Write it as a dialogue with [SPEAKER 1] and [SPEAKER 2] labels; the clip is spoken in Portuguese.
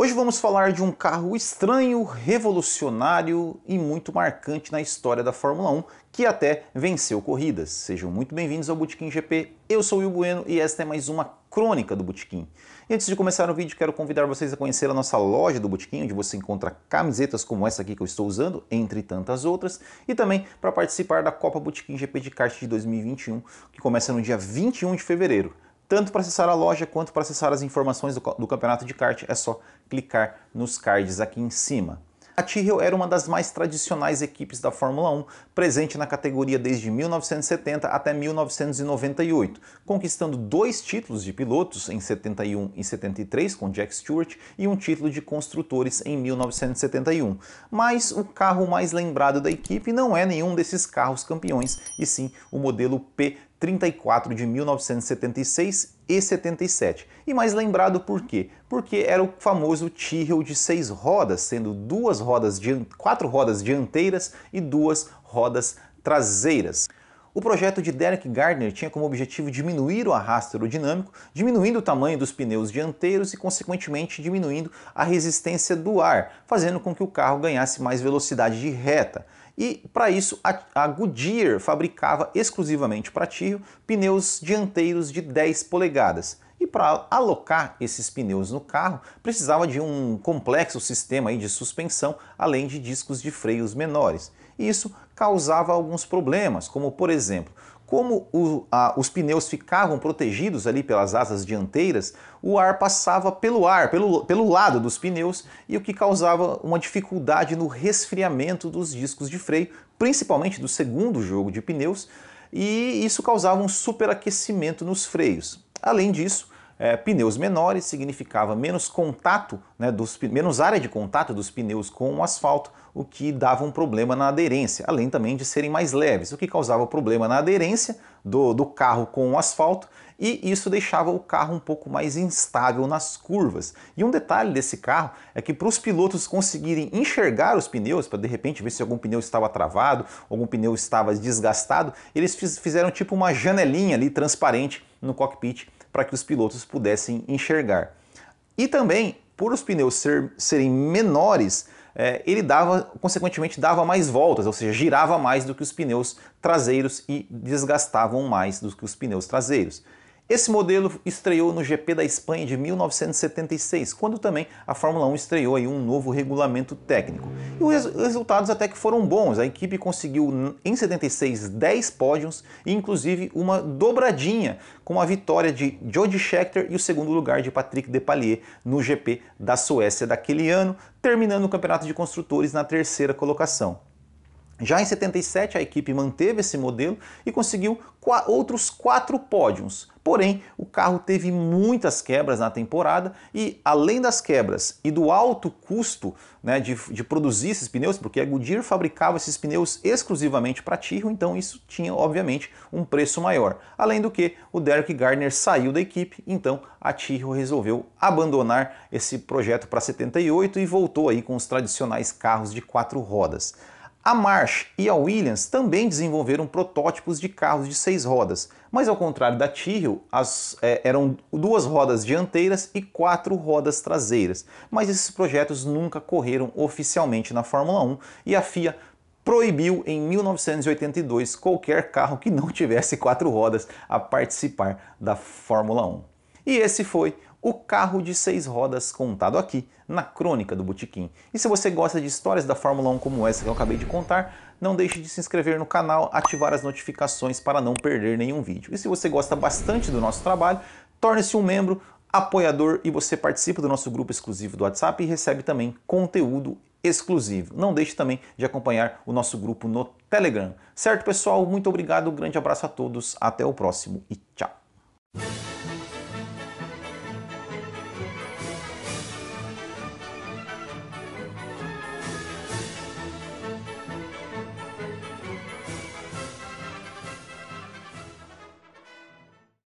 [SPEAKER 1] Hoje vamos falar de um carro estranho, revolucionário e muito marcante na história da Fórmula 1, que até venceu corridas. Sejam muito bem-vindos ao Botequim GP, eu sou o Will Bueno e esta é mais uma crônica do Botequim. E antes de começar o vídeo, quero convidar vocês a conhecer a nossa loja do Botequim, onde você encontra camisetas como essa aqui que eu estou usando, entre tantas outras, e também para participar da Copa Botequim GP de Kart de 2021, que começa no dia 21 de fevereiro. Tanto para acessar a loja quanto para acessar as informações do, do campeonato de kart, é só clicar nos cards aqui em cima. A Tyrrell era uma das mais tradicionais equipes da Fórmula 1, presente na categoria desde 1970 até 1998, conquistando dois títulos de pilotos em 71 e 73 com Jack Stewart e um título de construtores em 1971. Mas o carro mais lembrado da equipe não é nenhum desses carros campeões, e sim o modelo P34 de 1976 e 77. E mais lembrado por quê? Porque era o famoso Tyrrell de seis rodas, sendo duas rodas quatro rodas dianteiras e duas rodas traseiras. O projeto de Derek Gardner tinha como objetivo diminuir o arrasto aerodinâmico, diminuindo o tamanho dos pneus dianteiros e, consequentemente, diminuindo a resistência do ar, fazendo com que o carro ganhasse mais velocidade de reta. E para isso a Goodyear fabricava exclusivamente para tiro pneus dianteiros de 10 polegadas. E para alocar esses pneus no carro, precisava de um complexo sistema de suspensão, além de discos de freios menores. E isso causava alguns problemas, como por exemplo, como o, a, os pneus ficavam protegidos ali pelas asas dianteiras, o ar passava pelo ar, pelo, pelo lado dos pneus, e o que causava uma dificuldade no resfriamento dos discos de freio, principalmente do segundo jogo de pneus, e isso causava um superaquecimento nos freios. Além disso, é, pneus menores significava menos contato, né, dos, menos área de contato dos pneus com o asfalto, o que dava um problema na aderência, além também de serem mais leves, o que causava problema na aderência do, do carro com o asfalto e isso deixava o carro um pouco mais instável nas curvas. E um detalhe desse carro é que para os pilotos conseguirem enxergar os pneus, para de repente ver se algum pneu estava travado, algum pneu estava desgastado, eles fizeram tipo uma janelinha ali transparente no cockpit para que os pilotos pudessem enxergar. E também, por os pneus ser, serem menores, é, ele dava, consequentemente, dava mais voltas, ou seja, girava mais do que os pneus traseiros e desgastavam mais do que os pneus traseiros. Esse modelo estreou no GP da Espanha de 1976, quando também a Fórmula 1 estreou aí um novo regulamento técnico. E os resultados até que foram bons. A equipe conseguiu em 76 10 pódios e inclusive uma dobradinha com a vitória de Jody Scheckter e o segundo lugar de Patrick Depalier no GP da Suécia daquele ano, terminando o campeonato de construtores na terceira colocação. Já em 77, a equipe manteve esse modelo e conseguiu outros quatro pódios. Porém, o carro teve muitas quebras na temporada e, além das quebras e do alto custo né, de, de, produzir esses pneus, porque a Goodyear fabricava esses pneus exclusivamente para Tyrrell, então isso tinha, obviamente, um preço maior. Além do que, o Derek Gardner saiu da equipe, então a Tyrrell resolveu abandonar esse projeto para 78 e voltou aí com os tradicionais carros de quatro rodas. A March e a Williams também desenvolveram protótipos de carros de seis rodas, mas ao contrário da Tyrrell, as, é, eram duas rodas dianteiras e quatro rodas traseiras. Mas esses projetos nunca correram oficialmente na Fórmula 1 e a FIA proibiu em 1982 qualquer carro que não tivesse quatro rodas a participar da Fórmula 1. E esse foi o Carro de Seis Rodas, contado aqui na Crônica do Botequim. E se você gosta de histórias da Fórmula 1 como essa que eu acabei de contar, não deixe de se inscrever no canal, ativar as notificações para não perder nenhum vídeo. E se você gosta bastante do nosso trabalho, torne-se um membro, apoiador e você participa do nosso grupo exclusivo do WhatsApp e recebe também conteúdo exclusivo. Não deixe também de acompanhar o nosso grupo no Telegram. Certo, pessoal? Muito obrigado, um grande abraço a todos, até o próximo e tchau!